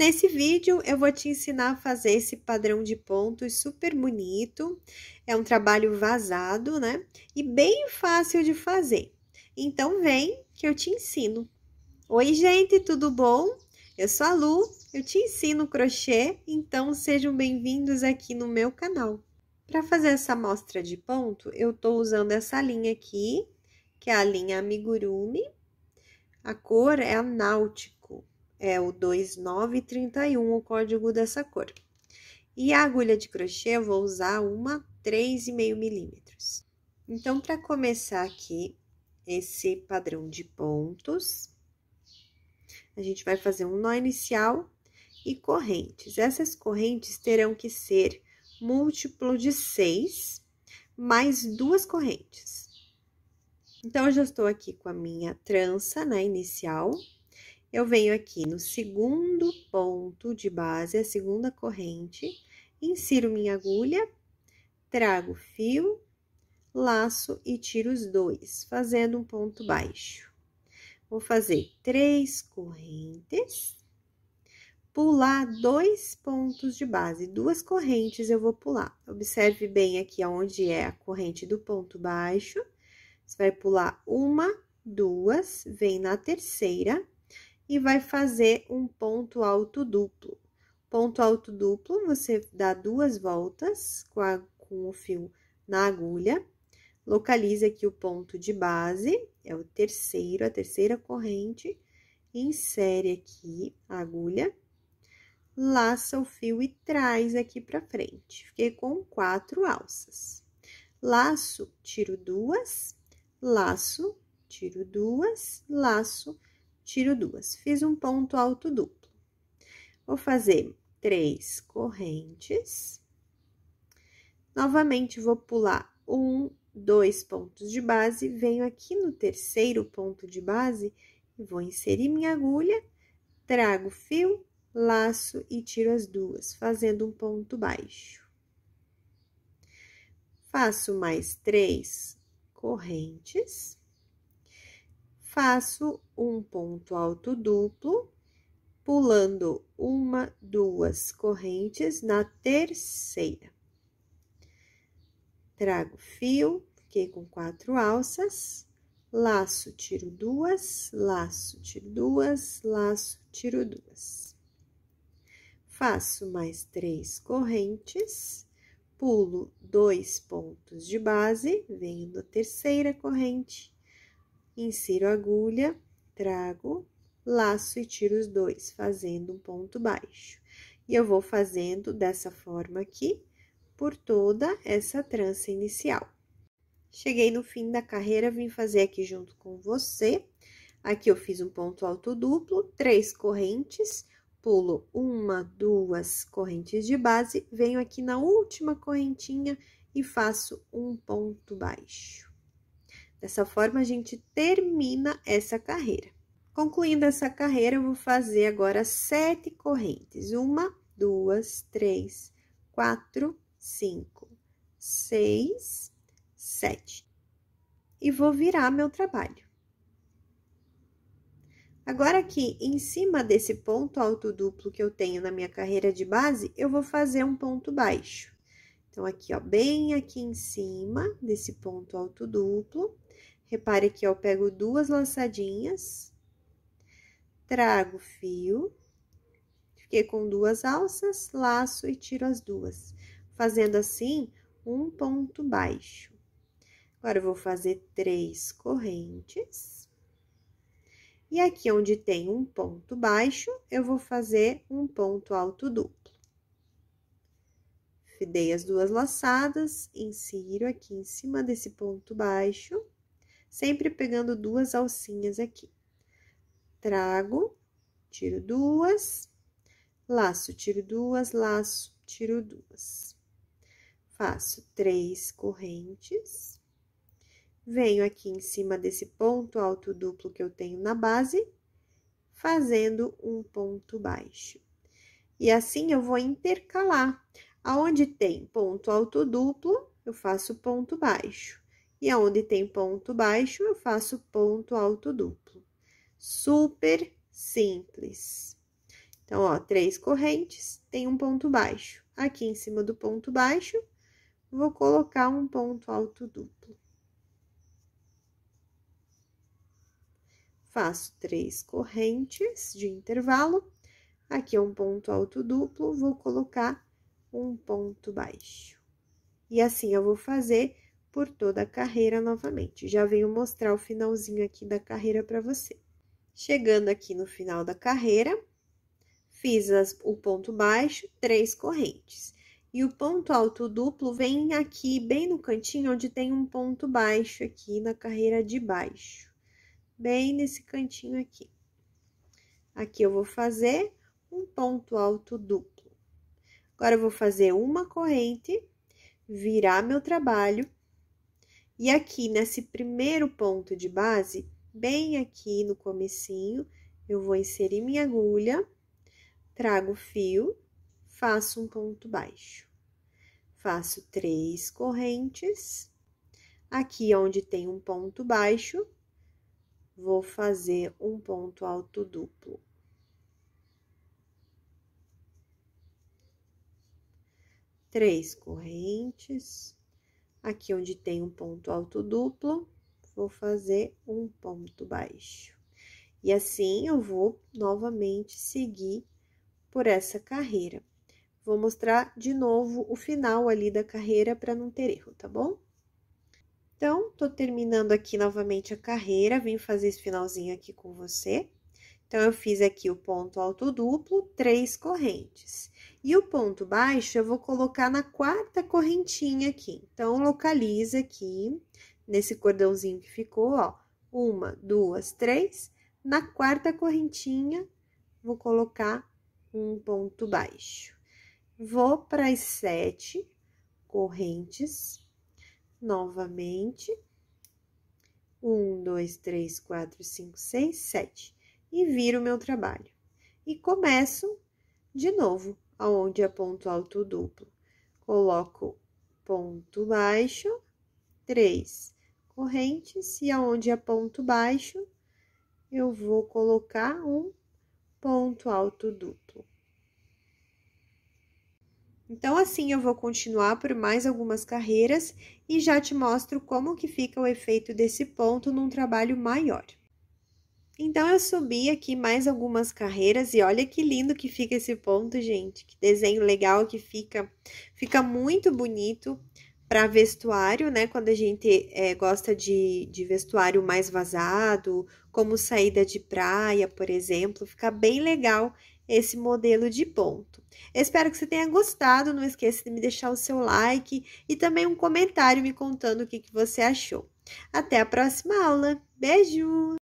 Nesse vídeo eu vou te ensinar a fazer esse padrão de pontos super bonito, é um trabalho vazado, né? E bem fácil de fazer. Então vem que eu te ensino. Oi gente, tudo bom? Eu sou a Lu, eu te ensino crochê, então sejam bem-vindos aqui no meu canal. Para fazer essa amostra de ponto, eu tô usando essa linha aqui, que é a linha amigurumi. A cor é a náutico é o 2931, o código dessa cor. E a agulha de crochê eu vou usar uma 3,5 milímetros. Então, para começar aqui esse padrão de pontos, a gente vai fazer um nó inicial e correntes. Essas correntes terão que ser múltiplo de 6 mais duas correntes. Então, eu já estou aqui com a minha trança, né, inicial. Inicial eu venho aqui no segundo ponto de base, a segunda corrente, insiro minha agulha, trago fio, laço e tiro os dois, fazendo um ponto baixo. Vou fazer três correntes, pular dois pontos de base, duas correntes eu vou pular. Observe bem aqui onde é a corrente do ponto baixo. Você vai pular uma, duas, vem na terceira, e vai fazer um ponto alto duplo. Ponto alto duplo, você dá duas voltas com, a, com o fio na agulha, localiza aqui o ponto de base, é o terceiro, a terceira corrente, insere aqui a agulha, laça o fio e traz aqui para frente. Fiquei com quatro alças. Laço, tiro duas, laço, tiro duas, laço, tiro duas, fiz um ponto alto duplo. Vou fazer três correntes. Novamente, vou pular um, dois pontos de base, venho aqui no terceiro ponto de base e vou inserir minha agulha, trago fio, laço e tiro as duas, fazendo um ponto baixo. Faço mais três correntes faço um ponto alto duplo, pulando uma, duas correntes na terceira. Trago fio, fiquei com quatro alças, laço, tiro duas, laço, tiro duas, laço, tiro duas. Faço mais três correntes, pulo dois pontos de base, venho na terceira corrente, insiro agulha, trago, laço e tiro os dois, fazendo um ponto baixo. E eu vou fazendo dessa forma aqui, por toda essa trança inicial. Cheguei no fim da carreira, vim fazer aqui junto com você. Aqui eu fiz um ponto alto duplo, três correntes, pulo uma, duas correntes de base, venho aqui na última correntinha e faço um ponto baixo. Dessa forma, a gente termina essa carreira. Concluindo essa carreira, eu vou fazer agora sete correntes. Uma, duas, três, quatro, cinco, seis, sete. E vou virar meu trabalho. Agora aqui, em cima desse ponto alto duplo que eu tenho na minha carreira de base, eu vou fazer um ponto baixo. Então, aqui, ó, bem aqui em cima desse ponto alto duplo, Repare que eu pego duas lançadinhas, trago fio, fiquei com duas alças, laço e tiro as duas, fazendo assim um ponto baixo. Agora, eu vou fazer três correntes. E aqui, onde tem um ponto baixo, eu vou fazer um ponto alto duplo. Fidei as duas laçadas, insiro aqui em cima desse ponto baixo sempre pegando duas alcinhas aqui. Trago, tiro duas, laço, tiro duas, laço, tiro duas. Faço três correntes. Venho aqui em cima desse ponto alto duplo que eu tenho na base, fazendo um ponto baixo. E assim, eu vou intercalar. Aonde tem ponto alto duplo, eu faço ponto baixo. E onde tem ponto baixo, eu faço ponto alto duplo. Super simples. Então, ó, três correntes, tem um ponto baixo. Aqui em cima do ponto baixo, vou colocar um ponto alto duplo. Faço três correntes de intervalo. Aqui é um ponto alto duplo, vou colocar um ponto baixo. E assim, eu vou fazer por toda a carreira novamente. Já venho mostrar o finalzinho aqui da carreira para você. Chegando aqui no final da carreira, fiz as, o ponto baixo, três correntes. E o ponto alto duplo vem aqui bem no cantinho onde tem um ponto baixo aqui na carreira de baixo. Bem nesse cantinho aqui. Aqui eu vou fazer um ponto alto duplo. Agora, eu vou fazer uma corrente, virar meu trabalho e aqui nesse primeiro ponto de base, bem aqui no comecinho, eu vou inserir minha agulha, trago o fio, faço um ponto baixo. Faço três correntes. Aqui onde tem um ponto baixo, vou fazer um ponto alto duplo. Três correntes. Aqui onde tem um ponto alto duplo, vou fazer um ponto baixo. E assim, eu vou novamente seguir por essa carreira. Vou mostrar de novo o final ali da carreira para não ter erro, tá bom? Então, tô terminando aqui novamente a carreira, vim fazer esse finalzinho aqui com você. Então, eu fiz aqui o ponto alto duplo, três correntes. E o ponto baixo eu vou colocar na quarta correntinha aqui. Então, localiza aqui, nesse cordãozinho que ficou, ó. Uma, duas, três. Na quarta correntinha, vou colocar um ponto baixo. Vou para as sete correntes, novamente. Um, dois, três, quatro, cinco, seis, sete. E viro o meu trabalho. E começo de novo aonde é ponto alto duplo. Coloco ponto baixo, três correntes, e aonde é ponto baixo, eu vou colocar um ponto alto duplo. Então, assim eu vou continuar por mais algumas carreiras e já te mostro como que fica o efeito desse ponto num trabalho maior. Então eu subi aqui mais algumas carreiras e olha que lindo que fica esse ponto, gente. Que desenho legal que fica. Fica muito bonito para vestuário, né? Quando a gente é, gosta de, de vestuário mais vazado, como saída de praia, por exemplo. Fica bem legal esse modelo de ponto. espero que você tenha gostado. Não esqueça de me deixar o seu like e também um comentário me contando o que, que você achou. Até a próxima aula. Beijo!